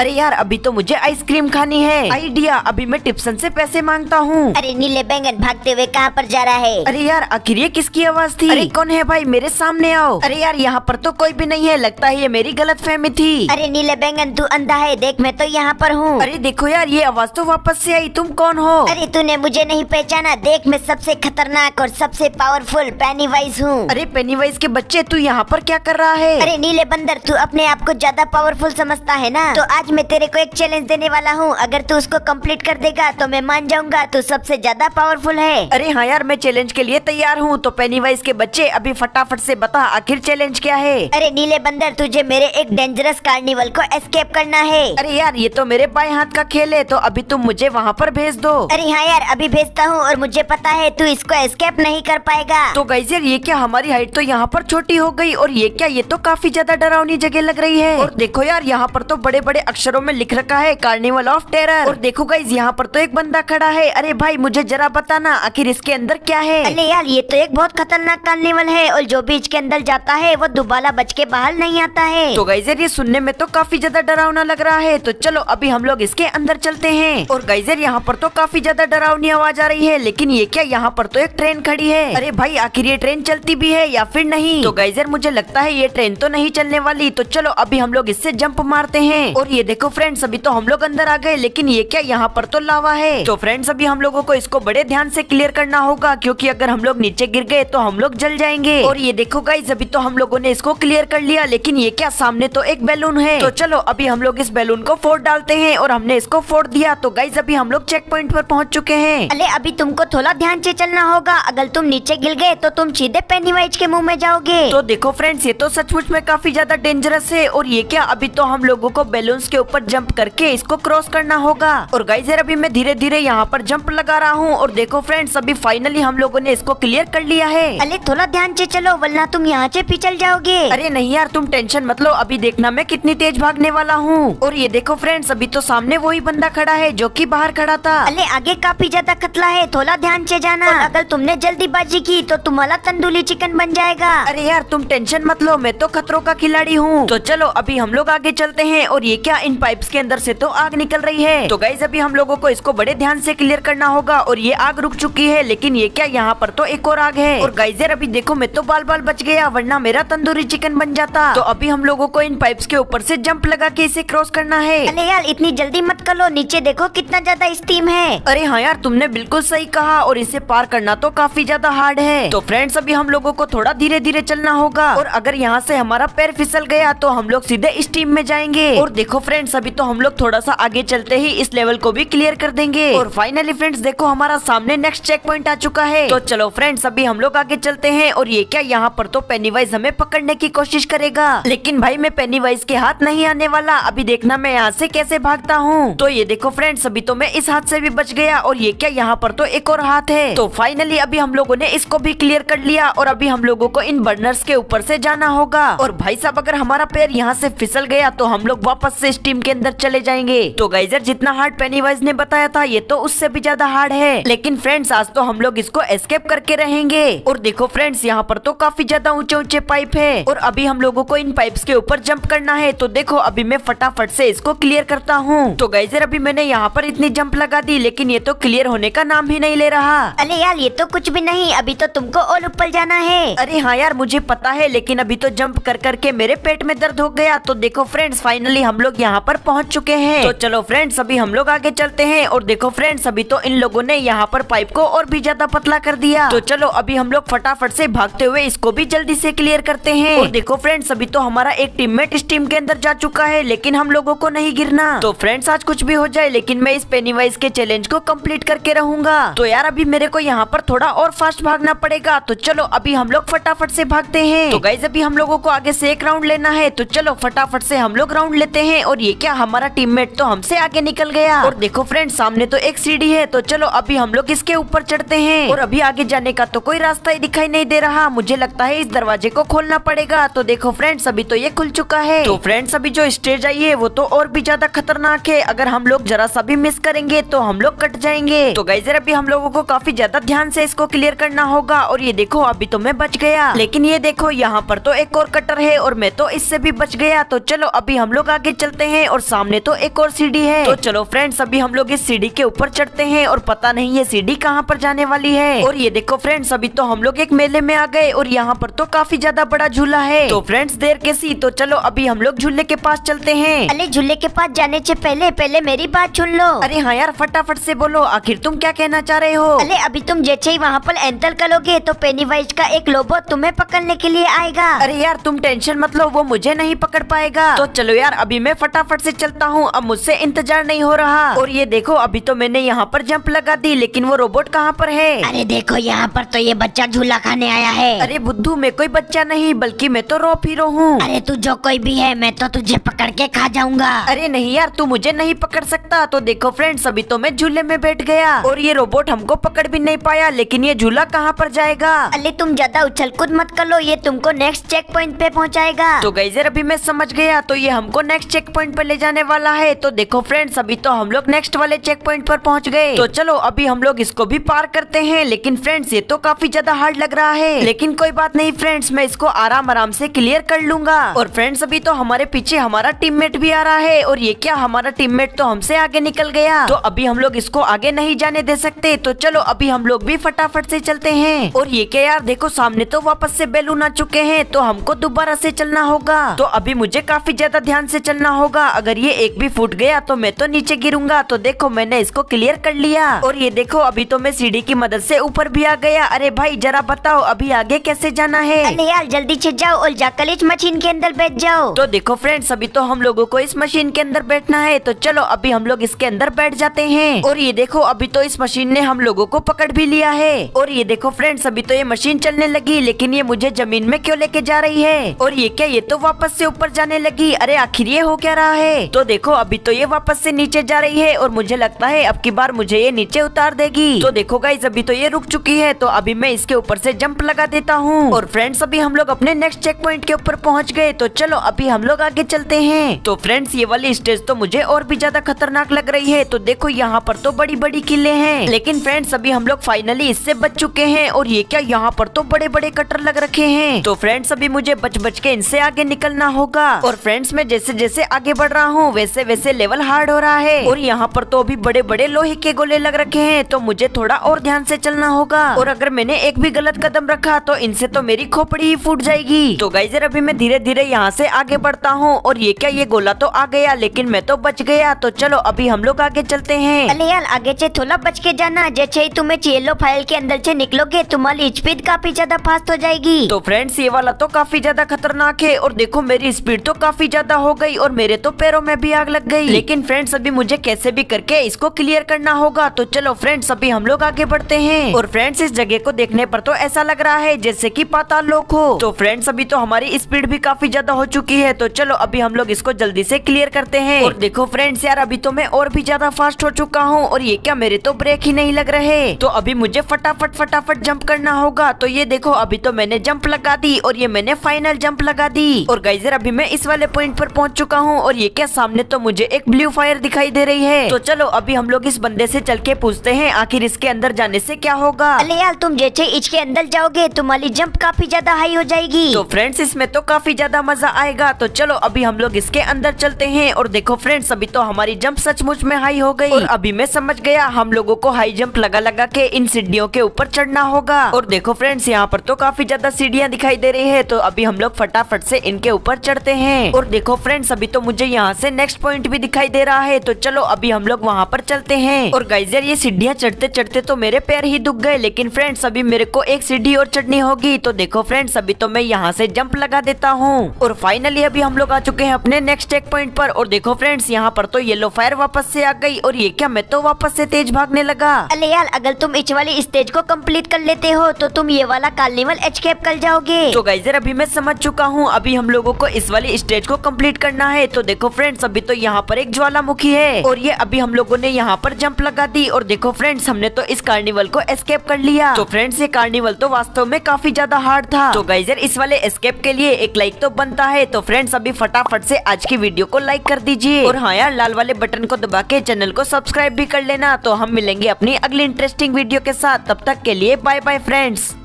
अरे यार अभी तो मुझे आइसक्रीम खानी है आइडिया अभी मैं टिप्सन से पैसे मांगता हूँ अरे नीले बैंगन भागते हुए कहाँ पर जा रहा है अरे यार आखिर ये किसकी आवाज थी अरे कौन है भाई मेरे सामने आओ अरे यार यहाँ पर तो कोई भी नहीं है लगता है ये मेरी गलत फहमी थी अरे नीले बैंगन तू अंधा है देख मैं तो यहाँ पर हूँ अरे देखो यार ये आवाज तो वापस ऐसी आई तुम कौन हो अरे तूने मुझे नहीं पहचाना देख मैं सबसे खतरनाक और सबसे पावरफुल पैनी वाइज हूँ अरे पैनी वाइज के बच्चे तू यहाँ पर क्या कर रहा है अरे नीले बंदर तू अपने आप को ज्यादा पावरफुल समझता है ना तो आज मैं तेरे को एक चैलेंज देने वाला हूँ अगर तू उसको कंप्लीट कर देगा तो मैं मान जाऊंगा तू सबसे ज्यादा पावरफुल है अरे हाँ यार मैं चैलेंज के लिए तैयार हूँ तो पेनीवाइज के बच्चे अभी फटाफट से बता आखिर चैलेंज क्या है अरे नीले बंदर तुझे मेरे एक डेंजरस कार्निवल को एस्केप करना है अरे यार ये तो मेरे बाएं हाथ का खेल है तो अभी तुम मुझे वहाँ पर भेज दो अरे हाँ यार अभी भेजता हूँ और मुझे पता है तू इसको एस्केप नहीं कर पाएगा तो गाइज यार ये क्या हमारी हाइट तो यहाँ पर छोटी हो गयी और ये क्या ये तो काफी ज्यादा डरावनी जगह लग रही है और देखो यार यहाँ पर तो बड़े बड़े अक्षरों में लिख रखा है कार्निवल ऑफ टेरर और देखो गाइज यहाँ पर तो एक बंदा खड़ा है अरे भाई मुझे जरा बताना आखिर इसके अंदर क्या है अरे यार ये तो एक बहुत खतरनाक कार्निवल है और जो भी इसके अंदर जाता है वो दुबाला बच के बाहर नहीं आता है तो गाइजर ये सुनने में तो काफी ज्यादा डरावना लग रहा है तो चलो अभी हम लोग इसके अंदर चलते हैं और गाइजर यहाँ पर तो काफी ज्यादा डरावनी आवाज आ रही है लेकिन ये क्या यहाँ पर तो एक ट्रेन खड़ी है अरे भाई आखिर ये ट्रेन चलती भी है या फिर नहीं तो गाइजर मुझे लगता है ये ट्रेन तो नहीं चलने वाली तो चलो अभी हम लोग इससे जंप मारते हैं और ये ये देखो फ्रेंड्स अभी तो हम लोग अंदर आ गए लेकिन ये क्या यहाँ पर तो लावा है तो फ्रेंड्स अभी हम लोगों को इसको बड़े ध्यान से क्लियर करना होगा क्योंकि अगर हम लोग नीचे गिर गए तो हम लोग जल जाएंगे और ये देखो गाइज अभी तो हम लोगों ने इसको क्लियर कर लिया लेकिन ये क्या सामने तो एक बैलून है तो चलो अभी हम लोग इस बैलून को फोड़ डालते हैं और हमने इसको फोड़ दिया तो गाइज अभी हम लोग चेक पॉइंट पर पहुँच चुके हैं अले अभी तुमको थोड़ा ध्यान से चलना होगा अगर तुम नीचे गिर गए तो तुम सीधे पेनीवाइज के मुंह में जाओगे तो देखो फ्रेंड्स ये तो सचमुच में काफी ज्यादा डेंजरस है और ये क्या अभी तो हम लोगों को बैलून उसके ऊपर जंप करके इसको क्रॉस करना होगा और गाइजर अभी मैं धीरे धीरे यहाँ पर जंप लगा रहा हूँ और देखो फ्रेंड्स अभी फाइनली हम लोगों ने इसको क्लियर कर लिया है अरे थोड़ा ध्यान से चलो वरना तुम यहाँ से पिछल जाओगे अरे नहीं यार तुम टेंशन मत लो अभी देखना मैं कितनी तेज भागने वाला हूँ और ये देखो फ्रेंड्स अभी तो सामने वही बंदा खड़ा है जो की बाहर खड़ा था अरे आगे काफी ज्यादा खतला है थोड़ा ध्यान से जाना अगर तुमने जल्दीबाजी की तो तुम्हारा तंदूरी चिकन बन जाएगा अरे यार तुम टेंशन मत लो मैं तो खतरों का खिलाड़ी हूँ तो चलो अभी हम लोग आगे चलते हैं और ये क्या इन पाइप्स के अंदर से तो आग निकल रही है तो गाइज अभी हम लोगों को इसको बड़े ध्यान से क्लियर करना होगा और ये आग रुक चुकी है लेकिन ये क्या यहाँ पर तो एक और आग है और गाइजर अभी देखो मैं तो बाल बाल बच गया वरना मेरा तंदूरी चिकन बन जाता तो अभी हम लोगो को इन पाइप के ऊपर ऐसी जंप लगा के इसे क्रॉस करना है अरे यार इतनी जल्दी मत कर लो नीचे देखो कितना ज्यादा स्टीम है अरे हाँ यार तुमने बिल्कुल सही कहा और इसे पार करना तो काफी ज्यादा हार्ड है तो फ्रेंड्स अभी हम लोगों को थोड़ा धीरे धीरे चलना होगा और अगर यहाँ से हमारा पैर फिसल गया तो हम लोग सीधे स्टीम में जाएंगे और देखो फ्रेंड्स अभी तो हम लोग थोड़ा सा आगे चलते ही इस लेवल को भी क्लियर कर देंगे और फाइनली फ्रेंड्स देखो हमारा सामने नेक्स्ट चेक पॉइंट आ चुका है तो चलो फ्रेंड्स अभी हम लोग आगे चलते हैं और ये क्या यहाँ पर तो पेनीवाइज हमें पकड़ने की कोशिश करेगा लेकिन भाई मैं पेनीवाइज के हाथ नहीं आने वाला अभी देखना मैं यहाँ ऐसी कैसे भागता हूँ तो ये देखो फ्रेंड्स अभी तो मैं इस हाथ ऐसी भी बच गया और ये क्या यहाँ पर तो एक और हाथ है तो फाइनली अभी हम लोगो ने इसको भी क्लियर कर लिया और अभी हम लोगो को इन बर्नर्स के ऊपर ऐसी जाना होगा और भाई साहब अगर हमारा पैर यहाँ ऐसी फिसल गया तो हम लोग वापस से टीम के अंदर चले जाएंगे तो गाइजर जितना हार्ड पेनीवाइज ने बताया था ये तो उससे भी ज्यादा हार्ड है लेकिन फ्रेंड्स आज तो हम लोग इसको एस्केप करके रहेंगे और देखो फ्रेंड्स यहाँ पर तो काफी ज्यादा ऊंचे ऊंचे पाइप है और अभी हम लोगो को इन पाइप के ऊपर जम्प करना है तो देखो अभी मैं फटाफट ऐसी इसको क्लियर करता हूँ तो गाइजर अभी मैंने यहाँ पर इतनी जंप लगा दी लेकिन ये तो क्लियर होने का नाम ही नहीं ले रहा अरे यार ये तो कुछ भी नहीं अभी तो तुमको और ऊपर जाना है अरे हाँ यार मुझे पता है लेकिन अभी तो जंप कर करके मेरे पेट में दर्द हो गया तो देखो फ्रेंड्स फाइनली हम लोग यहाँ यहाँ पर पहुँच चुके हैं तो चलो फ्रेंड्स अभी हम लोग आगे चलते हैं और देखो फ्रेंड्स अभी तो इन लोगों ने यहाँ पर पाइप को और भी ज्यादा पतला कर दिया तो चलो अभी हम लोग फटाफट से भागते हुए इसको भी जल्दी से क्लियर करते हैं और देखो फ्रेंड्स अभी तो हमारा एक टीममेट इस टीम के अंदर जा चुका है लेकिन हम लोगों को नहीं गिरना तो फ्रेंड्स आज कुछ भी हो जाए लेकिन मैं इस पेनीवाइज के चैलेंज को कम्प्लीट करके रहूंगा तो यार अभी मेरे को यहाँ पर थोड़ा और फास्ट भागना पड़ेगा तो चलो अभी हम लोग फटाफट से भागते हैं तो गाइज अभी हम लोगों को आगे से एक राउंड लेना है तो चलो फटाफट से हम लोग राउंड लेते हैं और और ये क्या हमारा टीममेट तो हमसे आगे निकल गया और देखो फ्रेंड सामने तो एक सीढ़ी है तो चलो अभी हम लोग इसके ऊपर चढ़ते हैं और अभी आगे जाने का तो कोई रास्ता ही दिखाई नहीं दे रहा मुझे लगता है इस दरवाजे को खोलना पड़ेगा तो देखो फ्रेंड्स अभी तो ये खुल चुका है तो फ्रेंड्स अभी जो स्टेज आई है वो तो और भी ज्यादा खतरनाक है अगर हम लोग जरा सा भी मिस करेंगे तो हम लोग कट जाएंगे तो गाइजर अभी हम लोगो को काफी ज्यादा ध्यान से इसको क्लियर करना होगा और ये देखो अभी तो मैं बच गया लेकिन ये देखो यहाँ पर तो एक और कटर है और मैं तो इससे भी बच गया तो चलो अभी हम लोग आगे चलते हैं और सामने तो एक और सीढ़ी है तो चलो फ्रेंड्स अभी हम लोग इस सीढ़ी के ऊपर चढ़ते हैं और पता नहीं ये सीढ़ी कहाँ पर जाने वाली है और ये देखो फ्रेंड्स अभी तो हम लोग एक मेले में आ गए और यहाँ पर तो काफी ज्यादा बड़ा झूला है तो फ्रेंड्स देर कैसी तो चलो अभी हम लोग झूले के पास चलते है अरे झूले के पास जाने ऐसी पहले पहले मेरी बात सुन लो अरे हाँ यार फटाफट ऐसी बोलो आखिर तुम क्या कहना चाह रहे हो अरे अभी तुम जैसे ही वहाँ पर एंटर करोगे तो वाइज का एक लोबो तुम्हें पकड़ने के लिए आएगा अरे यार तुम टेंशन मतलब वो मुझे नहीं पकड़ पाएगा तो चलो यार अभी मैं फटा फटाफट से चलता हूँ अब मुझसे इंतजार नहीं हो रहा और ये देखो अभी तो मैंने यहाँ पर जंप लगा दी लेकिन वो रोबोट कहाँ पर है अरे देखो यहाँ पर तो ये बच्चा झूला खाने आया है अरे बुद्धू मैं कोई बच्चा नहीं बल्कि मैं तो रो फिर हूँ अरे तू जो कोई भी है मैं तो तुझे पकड़ के खा जाऊंगा अरे नहीं यार तू मुझे नहीं पकड़ सकता तो देखो फ्रेंड्स अभी तो मैं झूले में बैठ गया और ये रोबोट हमको पकड़ भी नहीं पाया लेकिन ये झूला कहाँ पर जाएगा अरे तुम ज्यादा उछल कूद मत कर लो ये तुमको नेक्स्ट चेक पॉइंट पे पहुँचाएगा तो गईजर अभी मैं समझ गया तो ये हमको नेक्स्ट चेक पॉइंट पॉइंट पर ले जाने वाला है तो देखो फ्रेंड्स अभी तो हम लोग नेक्स्ट वाले चेक पॉइंट पर पहुंच गए तो चलो अभी हम लोग इसको भी पार करते हैं लेकिन फ्रेंड्स ये तो काफी ज्यादा हार्ड लग रहा है लेकिन कोई बात नहीं फ्रेंड्स मैं इसको आराम आराम से क्लियर कर लूंगा और फ्रेंड्स अभी तो हमारे पीछे हमारा टीम भी आ रहा है और ये क्या हमारा टीम तो हमसे आगे निकल गया तो अभी हम लोग इसको आगे नहीं जाने दे सकते तो चलो अभी हम लोग भी फटाफट ऐसी चलते हैं और ये क्या यार देखो सामने तो वापस ऐसी बैलून आ चुके हैं तो हमको दोबारा ऐसी चलना होगा तो अभी मुझे काफी ज्यादा ध्यान से चलना होगा होगा अगर ये एक भी फूट गया तो मैं तो नीचे गिरूंगा तो देखो मैंने इसको क्लियर कर लिया और ये देखो अभी तो मैं सीढ़ी की मदद से ऊपर भी आ गया अरे भाई जरा बताओ अभी आगे कैसे जाना है अरे यार जल्दी छिट जाओ और जाकर इस मशीन के अंदर बैठ जाओ तो देखो फ्रेंड्स अभी तो हम लोगो को इस मशीन के अंदर बैठना है तो चलो अभी हम लोग इसके अंदर बैठ जाते हैं और ये देखो अभी तो इस मशीन ने हम लोगो को पकड़ भी लिया है और ये देखो फ्रेंड्स अभी तो ये मशीन चलने लगी लेकिन ये मुझे जमीन में क्यों लेके जा रही है और ये क्या ये तो वापस से ऊपर जाने लगी अरे आखिर ये हो क्या रहा है तो देखो अभी तो ये वापस से नीचे जा रही है और मुझे लगता है अब की बार मुझे ये नीचे उतार देगी तो देखो गाइज अभी तो ये रुक चुकी है तो अभी मैं इसके ऊपर से जंप लगा देता हूँ और फ्रेंड्स अभी हम लोग अपने नेक्स्ट चेक पॉइंट के ऊपर पहुँच गए तो चलो अभी हम लोग आगे चलते हैं तो फ्रेंड्स ये वाली स्टेज तो मुझे और भी ज्यादा खतरनाक लग रही है तो देखो यहाँ पर तो बड़ी बड़ी किले हैं लेकिन फ्रेंड्स अभी हम लोग फाइनली इससे बच चुके हैं और ये क्या यहाँ पर तो बड़े बड़े कटर लग रखे है तो फ्रेंड्स अभी मुझे बच बच के इनसे आगे निकलना होगा और फ्रेंड्स में जैसे जैसे आगे आगे बढ़ रहा हूँ वैसे वैसे लेवल हार्ड हो रहा है और यहाँ पर तो अभी बड़े बड़े लोहे के गोले लग रखे हैं तो मुझे थोड़ा और ध्यान से चलना होगा और अगर मैंने एक भी गलत कदम रखा तो इनसे तो मेरी खोपड़ी ही फूट जाएगी तो गाइजर अभी मैं धीरे धीरे यहाँ से आगे बढ़ता हूँ और ये क्या ये गोला तो आ गया लेकिन मैं तो बच गया तो चलो अभी हम लोग आगे चलते हैं अलियाल यार आगे ऐसी थोड़ा बच के जाना जैसे ही तुम्हें चेलो फाइल के अंदर ऐसी निकलोगे तुम्हारी स्पीड काफी ज्यादा फास्ट हो जाएगी तो फ्रेंड्स ये वाला तो काफी ज्यादा खतरनाक है और देखो मेरी स्पीड तो काफी ज्यादा हो गई और मेरे तो पैरों में भी आग लग गई लेकिन फ्रेंड्स अभी मुझे कैसे भी करके इसको क्लियर करना होगा तो चलो फ्रेंड्स अभी हम लोग आगे बढ़ते हैं और फ्रेंड्स इस जगह को देखने पर तो ऐसा लग रहा है जैसे की पाताल लोक हो तो फ्रेंड्स अभी तो हमारी स्पीड भी काफी ज्यादा हो चुकी है तो चलो अभी हम लोग इसको जल्दी से क्लियर करते हैं और देखो फ्रेंड्स यार अभी तो मैं और भी ज्यादा फास्ट हो चुका हूँ और ये क्या मेरे तो ब्रेक ही नहीं लग रहे तो अभी मुझे फटाफट फटाफट जंप करना होगा तो ये देखो अभी तो मैंने जंप लगा दी और ये मैंने फाइनल जंप लगा दी और गाइजर अभी मैं इस वाले पॉइंट पर पहुंच चुका हूँ और ये क्या सामने तो मुझे एक ब्लू फायर दिखाई दे रही है तो चलो अभी हम लोग इस बंदे से चल के पूछते हैं आखिर इसके अंदर जाने से क्या होगा अरे यार तुम जैसे इसके अंदर जाओगे तुम्हारी जंप काफी ज्यादा हाई हो जाएगी तो फ्रेंड्स इसमें तो काफी ज्यादा मजा आएगा तो चलो अभी हम लोग इसके अंदर चलते हैं और देखो फ्रेंड्स अभी तो हमारी जंप सचमुच में हाई हो गई और अभी मैं समझ गया हम लोगों को हाई जंप लगा लगा के इन सीढ़ियों के ऊपर चढ़ना होगा और देखो फ्रेंड्स यहाँ पर तो काफी ज्यादा सीढ़ियाँ दिखाई दे रही है तो अभी हम लोग फटाफट से इनके ऊपर चढ़ते हैं और देखो फ्रेंड्स अभी तो मुझे मुझे यहाँ से नेक्स्ट पॉइंट भी दिखाई दे रहा है तो चलो अभी हम लोग वहाँ पर चलते हैं और गाइजर ये सीढ़ियाँ चढ़ते चढ़ते तो मेरे पैर ही दुख गए लेकिन फ्रेंड्स अभी मेरे को एक सीढ़ी और चढ़नी होगी तो देखो फ्रेंड्स अभी तो मैं यहाँ से जंप लगा देता हूँ और फाइनली अभी हम लोग आ चुके हैं अपने नेक्स्ट एक पॉइंट पर और देखो फ्रेंड्स यहाँ पर तो येलो फायर वापस से आ गई और ये क्या मैं तो वापस से तेज भागने लगा अरे यार अगर तुम इस वाली स्टेज को कम्प्लीट कर लेते हो तो तुम ये वाला कार्निवल एच कर जाओगे तो गाइजर अभी मैं समझ चुका हूँ अभी हम लोगो को इस वाली स्टेज को कम्प्लीट करना है तो तो देखो फ्रेंड्स अभी तो यहाँ पर एक ज्वालामुखी है और ये अभी हम लोगों ने यहाँ पर जंप लगा दी और देखो फ्रेंड्स हमने तो इस कार्निवल को एस्केप कर लिया तो फ्रेंड्स ये कार्निवल तो वास्तव में काफी ज्यादा हार्ड था तो गाइजर इस वाले एस्केप के लिए एक लाइक तो बनता है तो फ्रेंड्स अभी फटाफट से आज की वीडियो को लाइक कर दीजिए और हाँ यार लाल वाले बटन को दबा के चैनल को सब्सक्राइब भी कर लेना तो हम मिलेंगे अपनी अगली इंटरेस्टिंग वीडियो के साथ तब तक के लिए बाय बाय फ्रेंड्स